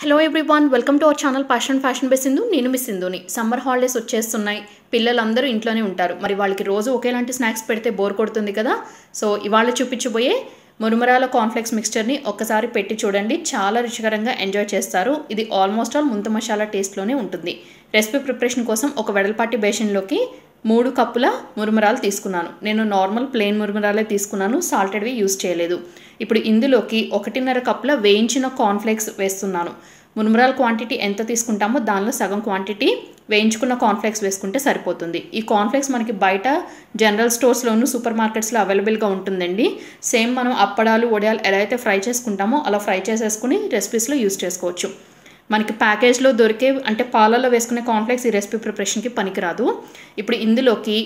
hello everyone welcome to our channel fashion fashion by Sindhu నేను మీ సింధుని summer holidays వచ్చేస్తున్నాయి పిల్లలందరూ ఇంట్లోనే ఉంటారు మరి వాళ్ళకి రోజు ఒకేలాంటి స్నాక్స్ పెడితే బోర్ కొడుతుంది కదా సో ఇవాళ చూపించబోయే మురుమరాల కాన్ఫ్లెక్స్ మిక్స్చర్ని ఒక్కసారి పెట్టి చూడండి చాలా రుచికరంగా ఎంజాయ్ చేస్తారు ఇది ఆల్మోస్ట్ ఆల్ ముంత మసాలా టేస్ట్లోనే ఉంటుంది రెసిపీ ప్రిపరేషన్ కోసం ఒక వెడల్పాటి బేషన్లోకి మూడు కప్పుల మురుమురాలు తీసుకున్నాను నేను నార్మల్ ప్లెయిన్ మురుమురాలే తీసుకున్నాను సాల్టెడ్వి యూస్ చేయలేదు ఇప్పుడు ఇందులోకి ఒకటిన్నర కప్పుల వేయించిన కార్న్ఫ్లేక్స్ వేస్తున్నాను మురుమురాల క్వాంటిటీ ఎంత తీసుకుంటామో దానిలో సగం క్వాంటిటీ వేయించుకున్న కార్న్ఫ్లేక్స్ వేసుకుంటే సరిపోతుంది ఈ కార్న్ఫ్లేక్స్ మనకి బయట జనరల్ స్టోర్స్లోనూ సూపర్ మార్కెట్స్లో అవైలబుల్గా ఉంటుందండి సేమ్ మనం అప్పడాలు వడియాలు ఎలా అయితే ఫ్రై చేసుకుంటామో అలా ఫ్రై చేసేసుకుని రెసిపీస్లో యూజ్ చేసుకోవచ్చు మనకి ప్యాకేజ్లో దొరికే అంటే పాలల్లో వేసుకునే కాంప్లెక్స్ ఈ రెసిపీ ప్రిపరేషన్కి పనికిరాదు ఇప్పుడు ఇందులోకి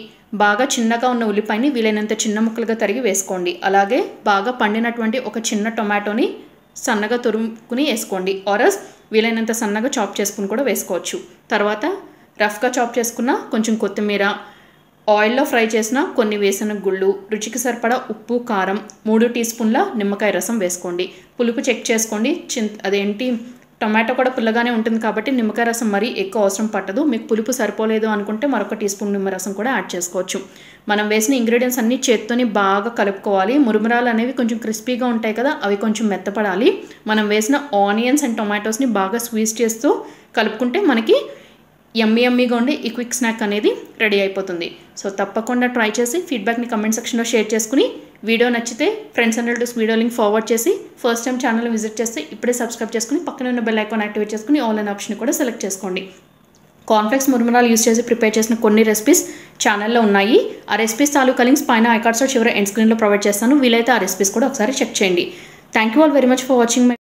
బాగా చిన్నగా ఉన్న ఉల్లిపాయని వీలైనంత చిన్న ముక్కలుగా తరిగి వేసుకోండి అలాగే బాగా పండినటువంటి ఒక చిన్న టొమాటోని సన్నగా తురుముకుని వేసుకోండి ఆరస్ వీలైనంత సన్నగా చాప్ చేసుకుని కూడా వేసుకోవచ్చు తర్వాత రఫ్గా చాప్ చేసుకున్న కొంచెం కొత్తిమీర ఆయిల్లో ఫ్రై చేసిన కొన్ని వేసిన గుళ్ళు రుచికి సరిపడా ఉప్పు కారం మూడు టీ స్పూన్ల నిమ్మకాయ రసం వేసుకోండి పులుపు చెక్ చేసుకోండి చిన్ అదేంటి టొమాటో కూడా పుల్లగానే ఉంటుంది కాబట్టి నిమ్మకాయ రసం మరీ ఎక్కువ అవసరం పట్టదు మీకు పులుపు సరిపోలేదు అనుకుంటే మరొక టీ స్పూన్ నిమ్మరసం కూడా యాడ్ చేసుకోవచ్చు మనం వేసిన ఇంగ్రీడియంట్స్ అన్నీ చేత్తోని బాగా కలుపుకోవాలి మురుమురాలు అనేవి కొంచెం క్రిస్పీగా ఉంటాయి కదా అవి కొంచెం మెత్తపడాలి మనం వేసిన ఆనియన్స్ అండ్ టొమాటోస్ని బాగా స్వీజ్ చేస్తూ కలుపుకుంటే మనకి ఎమ్మి ఎమ్మిగా ఉండే ఈ క్విక్ స్నాక్ అనేది రెడీ అయిపోతుంది సో తప్పకుండా ట్రై చేసి ఫీడ్బ్యాక్ని కమెంట్ సెక్షన్లో షేర్ చేసుకుని వీడియో నచ్చితే friends and relatives video link forward చేసి ఫస్ట్ టైం ఛానల్ విజిట్ చేస్తే ఇప్పుడే సబ్స్క్రైబ్ చేసుకుని పక్కన ఉన్న బెల్ ఐకాన్ యాక్టివేట్ చేసుకుని ఆన్లైన్ ఆప్షన్ కూడా సెలెక్ట్ చేసుకోండి కాన్ఫ్లెక్స్ మురుమరాలు యూస్ చేసి ప్రిపేర్ చేసిన కొన్ని రెసిపీస్ ఛానల్లో ఉన్నాయి ఆ రెసిపీస్ తాలూకా లింక్స్ పైన ఐకార్డ్స్ చివరి ఎండ్ స్క్రీన్లో ప్రొవైడ్ చేస్తాను వీలైతే ఆ రెసిపీస్ కూడా ఒకసారి చెక్ చేయండి thank you all very much for watching my